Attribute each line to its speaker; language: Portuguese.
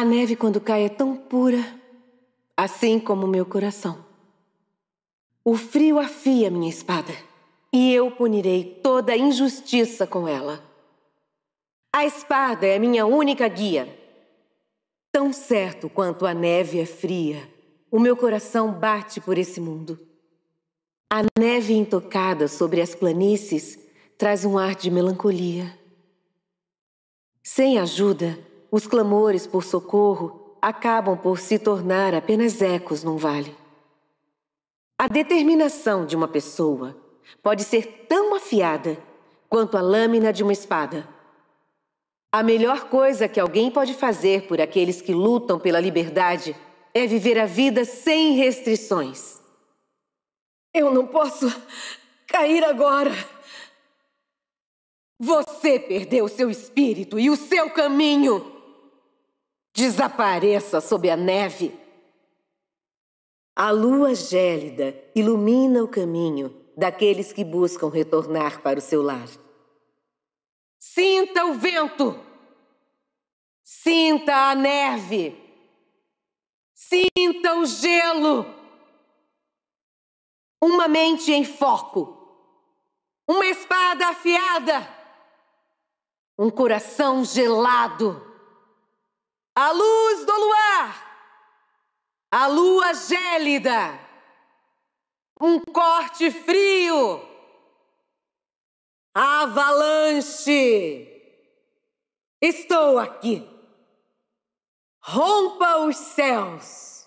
Speaker 1: A neve, quando cai, é tão pura, assim como meu coração. O frio afia minha espada, e eu punirei toda injustiça com ela. A espada é minha única guia. Tão certo quanto a neve é fria, o meu coração bate por esse mundo. A neve intocada sobre as planícies traz um ar de melancolia. Sem ajuda, os clamores por socorro acabam por se tornar apenas ecos num vale. A determinação de uma pessoa pode ser tão afiada quanto a lâmina de uma espada. A melhor coisa que alguém pode fazer por aqueles que lutam pela liberdade é viver a vida sem restrições. Eu não posso cair agora. Você perdeu seu espírito e o seu caminho desapareça sob a neve. A lua gélida ilumina o caminho daqueles que buscam retornar para o seu lar. Sinta o vento! Sinta a neve! Sinta o gelo! Uma mente em foco, uma espada afiada, um coração gelado a luz do luar, a lua gélida, um corte frio, avalanche. Estou aqui. Rompa os céus.